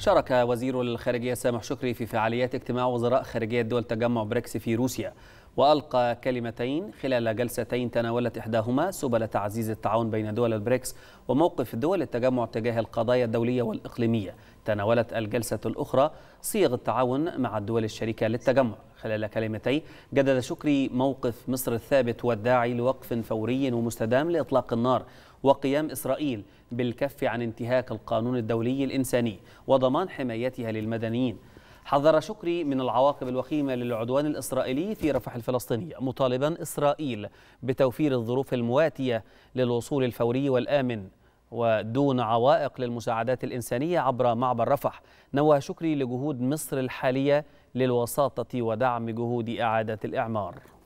شارك وزير الخارجية سامح شكري في فعاليات اجتماع وزراء خارجية دول تجمع بريكس في روسيا وألقى كلمتين خلال جلستين تناولت إحداهما سبل تعزيز التعاون بين دول البريكس وموقف دول التجمع تجاه القضايا الدولية والإقليمية تناولت الجلسة الأخرى صيغ التعاون مع الدول الشريكة للتجمع خلال كلمتي جدد شكري موقف مصر الثابت والداعي لوقف فوري ومستدام لإطلاق النار وقيام إسرائيل بالكف عن انتهاك القانون الدولي الإنساني وضمان حمايتها للمدنيين حذر شكري من العواقب الوخيمة للعدوان الإسرائيلي في رفح الفلسطينية مطالبا إسرائيل بتوفير الظروف المواتية للوصول الفوري والآمن ودون عوائق للمساعدات الإنسانية عبر معبر رفح نوه شكري لجهود مصر الحالية للوساطة ودعم جهود إعادة الإعمار